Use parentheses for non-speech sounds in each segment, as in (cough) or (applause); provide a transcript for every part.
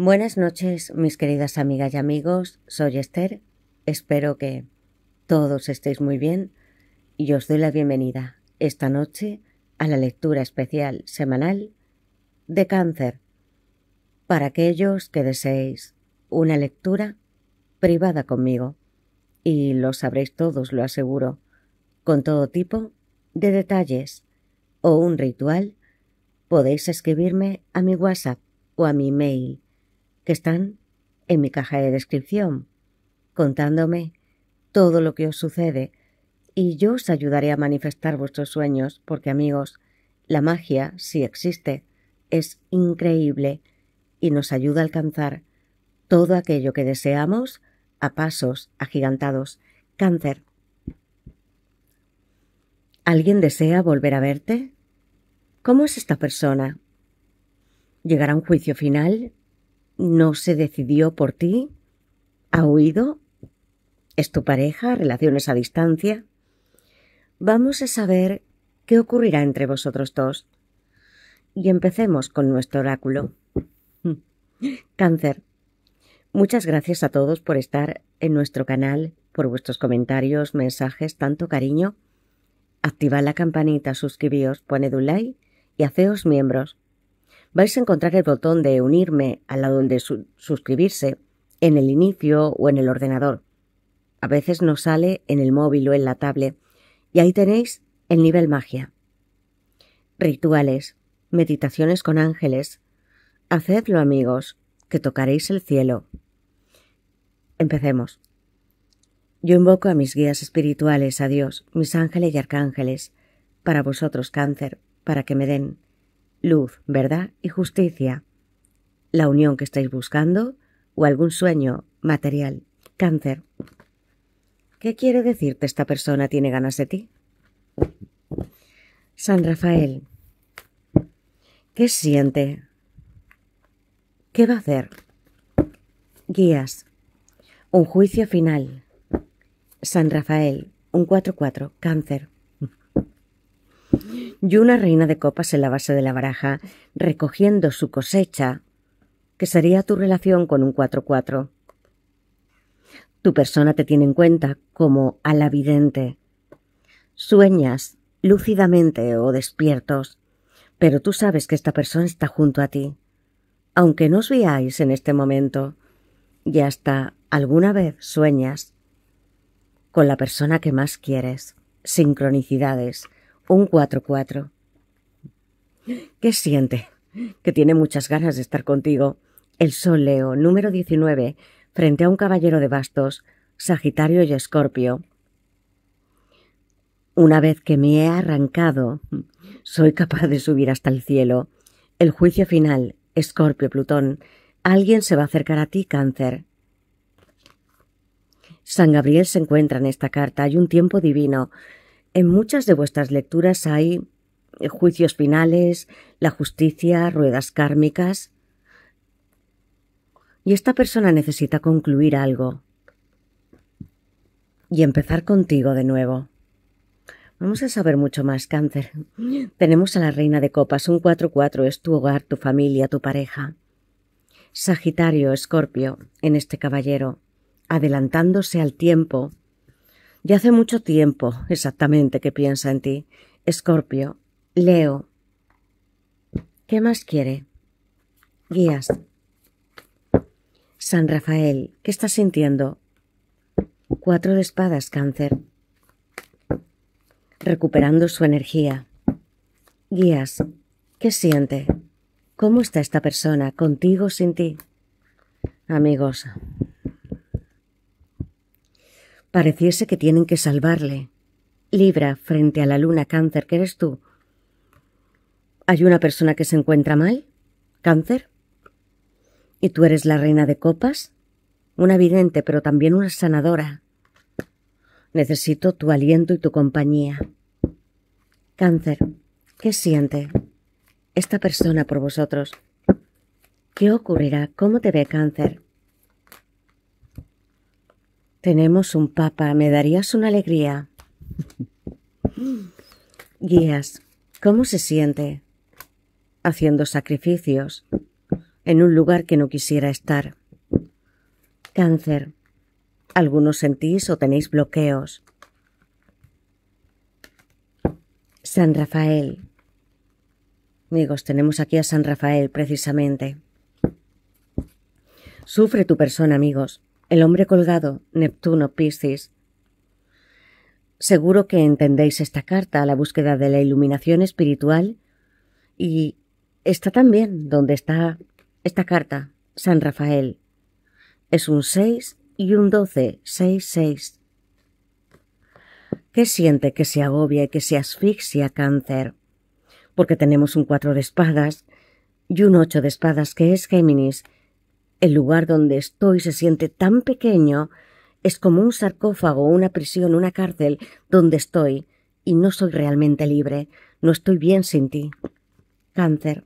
Buenas noches, mis queridas amigas y amigos. Soy Esther. Espero que todos estéis muy bien y os doy la bienvenida esta noche a la lectura especial semanal de cáncer para aquellos que deseéis una lectura privada conmigo. Y lo sabréis todos, lo aseguro, con todo tipo de detalles o un ritual, podéis escribirme a mi WhatsApp o a mi mail que están en mi caja de descripción, contándome todo lo que os sucede y yo os ayudaré a manifestar vuestros sueños porque amigos, la magia, si existe, es increíble y nos ayuda a alcanzar todo aquello que deseamos a pasos agigantados. Cáncer. ¿Alguien desea volver a verte? ¿Cómo es esta persona? ¿Llegará un juicio final? no se decidió por ti? ¿Ha huido? ¿Es tu pareja? ¿Relaciones a distancia? Vamos a saber qué ocurrirá entre vosotros dos. Y empecemos con nuestro oráculo. Cáncer. Muchas gracias a todos por estar en nuestro canal, por vuestros comentarios, mensajes, tanto cariño. Activa la campanita, suscribíos, poned un like y haceos miembros vais a encontrar el botón de unirme al lado de suscribirse en el inicio o en el ordenador. A veces no sale en el móvil o en la tablet y ahí tenéis el nivel magia. Rituales, meditaciones con ángeles. Hacedlo amigos, que tocaréis el cielo. Empecemos. Yo invoco a mis guías espirituales, a Dios, mis ángeles y arcángeles, para vosotros cáncer, para que me den, luz, verdad y justicia, la unión que estáis buscando o algún sueño material, cáncer. ¿Qué quiere decirte esta persona tiene ganas de ti? San Rafael, ¿qué siente? ¿Qué va a hacer? Guías, un juicio final. San Rafael, un 4-4, cáncer y una reina de copas en la base de la baraja, recogiendo su cosecha, que sería tu relación con un 4-4. Tu persona te tiene en cuenta como a vidente. Sueñas lúcidamente o despiertos, pero tú sabes que esta persona está junto a ti. Aunque no os veáis en este momento, y hasta alguna vez sueñas con la persona que más quieres. Sincronicidades, un 4-4. ¿Qué siente? Que tiene muchas ganas de estar contigo. El Sol Leo, número 19, frente a un caballero de bastos, Sagitario y Escorpio. Una vez que me he arrancado, soy capaz de subir hasta el cielo. El juicio final, Escorpio Plutón. Alguien se va a acercar a ti, Cáncer. San Gabriel se encuentra en esta carta. Hay un tiempo divino. En muchas de vuestras lecturas hay eh, juicios finales, la justicia, ruedas kármicas. Y esta persona necesita concluir algo y empezar contigo de nuevo. Vamos a saber mucho más, cáncer. Tenemos a la reina de copas, un 4-4 es tu hogar, tu familia, tu pareja. Sagitario, Escorpio, en este caballero, adelantándose al tiempo, ya hace mucho tiempo exactamente que piensa en ti. Escorpio, Leo. ¿Qué más quiere? Guías. San Rafael, ¿qué estás sintiendo? Cuatro de espadas, cáncer. Recuperando su energía. Guías, ¿qué siente? ¿Cómo está esta persona contigo sin ti? Amigos, Pareciese que tienen que salvarle. Libra, frente a la luna cáncer, ¿qué eres tú. ¿Hay una persona que se encuentra mal? ¿Cáncer? ¿Y tú eres la reina de copas? Una vidente, pero también una sanadora. Necesito tu aliento y tu compañía. Cáncer, ¿qué siente esta persona por vosotros? ¿Qué ocurrirá? ¿Cómo te ve cáncer? Tenemos un papa, me darías una alegría. Guías, ¿cómo se siente? Haciendo sacrificios, en un lugar que no quisiera estar. Cáncer, algunos sentís o tenéis bloqueos. San Rafael. Amigos, tenemos aquí a San Rafael precisamente. Sufre tu persona, amigos. El hombre colgado, Neptuno Piscis. Seguro que entendéis esta carta a la búsqueda de la iluminación espiritual y está también donde está esta carta, San Rafael. Es un seis y un doce, seis, seis. ¿Qué siente que se agobia y que se asfixia cáncer? Porque tenemos un cuatro de espadas y un ocho de espadas que es Géminis el lugar donde estoy se siente tan pequeño, es como un sarcófago, una prisión, una cárcel, donde estoy, y no soy realmente libre, no estoy bien sin ti. Cáncer.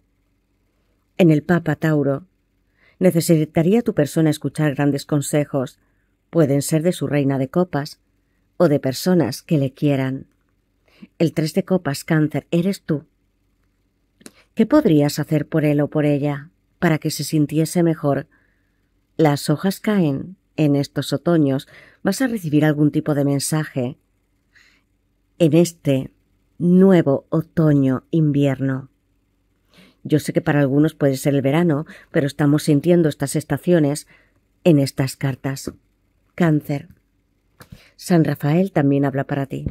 En el Papa Tauro. Necesitaría tu persona escuchar grandes consejos, pueden ser de su reina de copas, o de personas que le quieran. El tres de copas cáncer eres tú. ¿Qué podrías hacer por él o por ella para que se sintiese mejor? las hojas caen, en estos otoños vas a recibir algún tipo de mensaje. En este nuevo otoño-invierno. Yo sé que para algunos puede ser el verano, pero estamos sintiendo estas estaciones en estas cartas. Cáncer. San Rafael también habla para ti.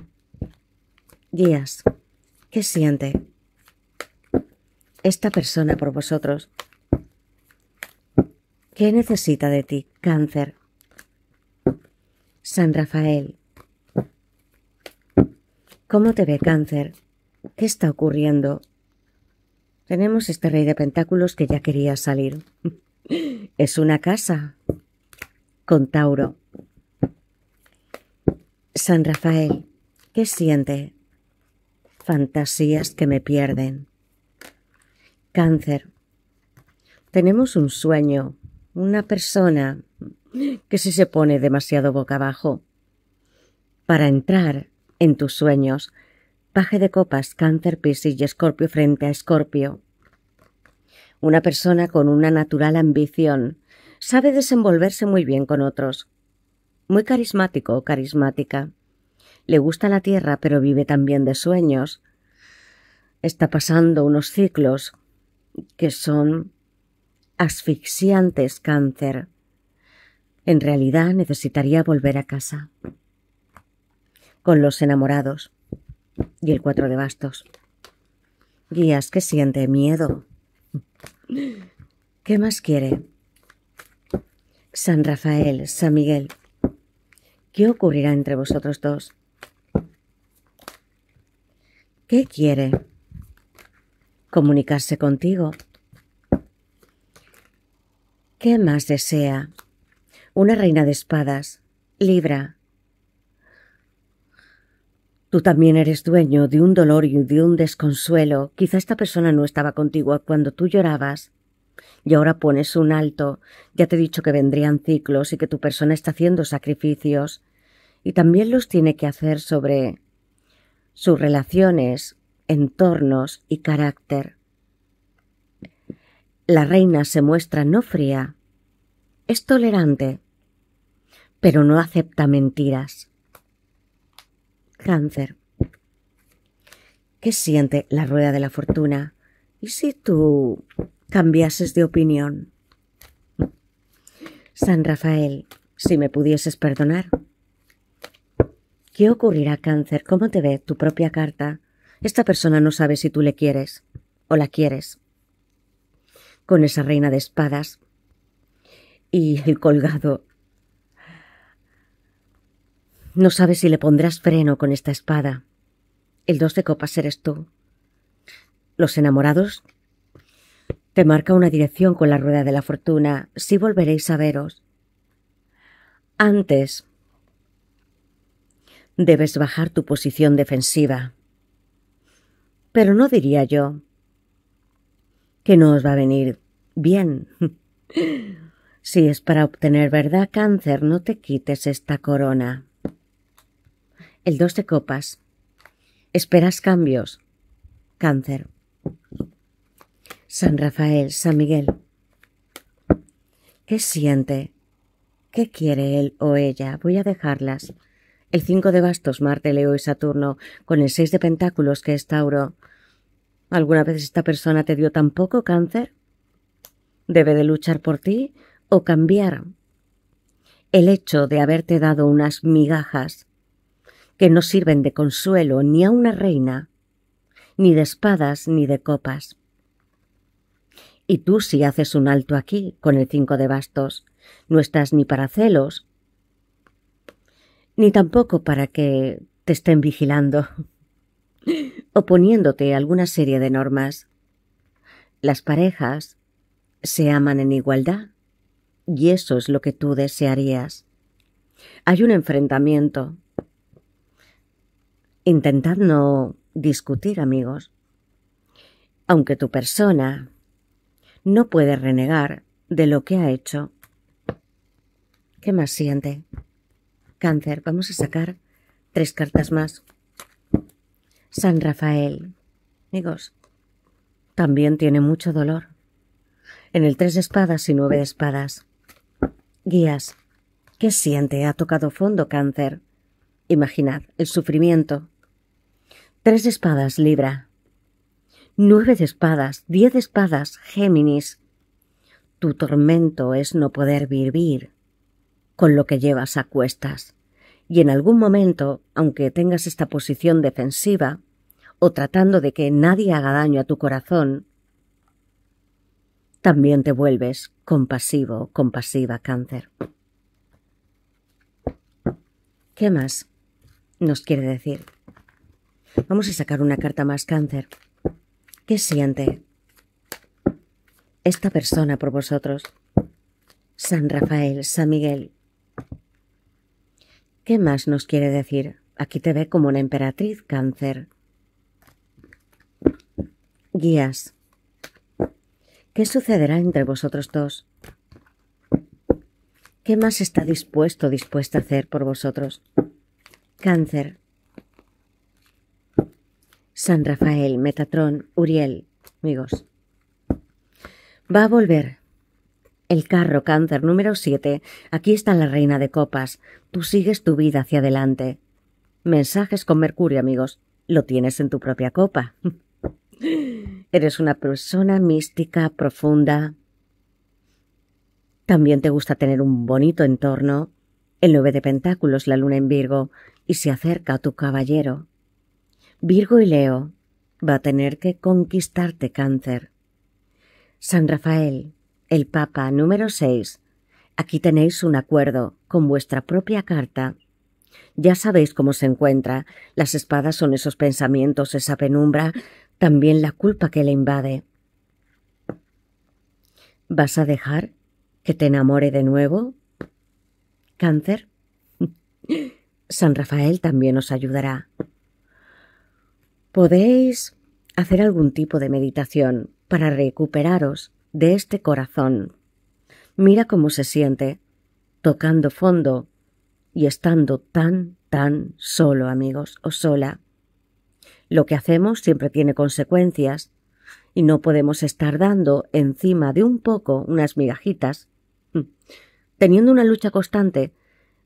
Guías. ¿Qué siente esta persona por vosotros? ¿Qué necesita de ti, cáncer? San Rafael. ¿Cómo te ve cáncer? ¿Qué está ocurriendo? Tenemos este rey de pentáculos que ya quería salir. (laughs) es una casa. Con Tauro. San Rafael, ¿qué siente? Fantasías que me pierden. Cáncer. Tenemos un sueño una persona que si se pone demasiado boca abajo para entrar en tus sueños, paje de copas, cáncer, piscis y escorpio frente a escorpio. Una persona con una natural ambición sabe desenvolverse muy bien con otros. Muy carismático o carismática. Le gusta la tierra, pero vive también de sueños. Está pasando unos ciclos que son asfixiantes cáncer. En realidad necesitaría volver a casa. Con los enamorados. Y el cuatro de bastos. Guías que siente miedo. ¿Qué más quiere? San Rafael, San Miguel. ¿Qué ocurrirá entre vosotros dos? ¿Qué quiere? Comunicarse contigo. ¿Qué más desea? Una reina de espadas. Libra. Tú también eres dueño de un dolor y de un desconsuelo. Quizá esta persona no estaba contigo cuando tú llorabas y ahora pones un alto. Ya te he dicho que vendrían ciclos y que tu persona está haciendo sacrificios y también los tiene que hacer sobre sus relaciones, entornos y carácter. La reina se muestra no fría, es tolerante, pero no acepta mentiras. Cáncer. ¿Qué siente la rueda de la fortuna? ¿Y si tú cambiases de opinión? San Rafael, si me pudieses perdonar. ¿Qué ocurrirá, cáncer? ¿Cómo te ve tu propia carta? Esta persona no sabe si tú le quieres o la quieres con esa reina de espadas y el colgado. No sabes si le pondrás freno con esta espada. El dos de copas eres tú. Los enamorados te marca una dirección con la rueda de la fortuna, si volveréis a veros. Antes, debes bajar tu posición defensiva. Pero no diría yo que no os va a venir Bien. si es para obtener verdad, cáncer, no te quites esta corona. El dos de copas. Esperas cambios. Cáncer. San Rafael, San Miguel. ¿Qué siente? ¿Qué quiere él o ella? Voy a dejarlas. El cinco de bastos, Marte, Leo y Saturno, con el seis de pentáculos que es Tauro. ¿Alguna vez esta persona te dio tan poco cáncer? debe de luchar por ti o cambiar. El hecho de haberte dado unas migajas que no sirven de consuelo ni a una reina, ni de espadas ni de copas. Y tú si haces un alto aquí con el cinco de bastos, no estás ni para celos, ni tampoco para que te estén vigilando (laughs) oponiéndote a alguna serie de normas. Las parejas se aman en igualdad, y eso es lo que tú desearías. Hay un enfrentamiento. Intentad no discutir, amigos. Aunque tu persona no puede renegar de lo que ha hecho. ¿Qué más siente? Cáncer, vamos a sacar tres cartas más. San Rafael, amigos, también tiene mucho dolor en el tres espadas y nueve espadas. Guías. ¿Qué siente? Ha tocado fondo cáncer. Imaginad, el sufrimiento. Tres espadas, Libra. Nueve de espadas, diez de espadas, Géminis. Tu tormento es no poder vivir con lo que llevas a cuestas. Y en algún momento, aunque tengas esta posición defensiva, o tratando de que nadie haga daño a tu corazón, también te vuelves compasivo, compasiva cáncer. ¿Qué más nos quiere decir? Vamos a sacar una carta más cáncer. ¿Qué siente esta persona por vosotros? San Rafael, San Miguel. ¿Qué más nos quiere decir? Aquí te ve como una emperatriz cáncer. Guías. ¿Qué sucederá entre vosotros dos? ¿Qué más está dispuesto o dispuesta a hacer por vosotros? Cáncer. San Rafael, Metatrón, Uriel, amigos. Va a volver. El carro cáncer número 7. Aquí está la reina de copas. Tú sigues tu vida hacia adelante. Mensajes con Mercurio, amigos. Lo tienes en tu propia copa. (laughs) Eres una persona mística, profunda. También te gusta tener un bonito entorno. El nueve de pentáculos, la luna en Virgo, y se acerca a tu caballero. Virgo y Leo, va a tener que conquistarte cáncer. San Rafael, el Papa número 6. Aquí tenéis un acuerdo con vuestra propia carta. Ya sabéis cómo se encuentra. Las espadas son esos pensamientos, esa penumbra también la culpa que le invade. ¿Vas a dejar que te enamore de nuevo? Cáncer. (laughs) San Rafael también os ayudará. Podéis hacer algún tipo de meditación para recuperaros de este corazón. Mira cómo se siente, tocando fondo y estando tan, tan solo, amigos, o sola. Lo que hacemos siempre tiene consecuencias y no podemos estar dando encima de un poco unas migajitas. Mm. Teniendo una lucha constante,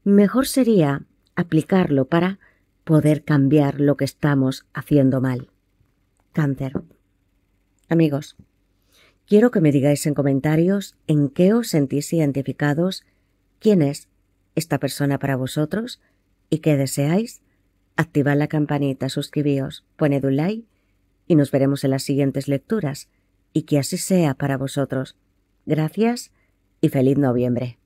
mejor sería aplicarlo para poder cambiar lo que estamos haciendo mal. Cáncer. Amigos, quiero que me digáis en comentarios en qué os sentís identificados, quién es esta persona para vosotros y qué deseáis activad la campanita, suscribíos, poned un like y nos veremos en las siguientes lecturas, y que así sea para vosotros. Gracias y feliz noviembre.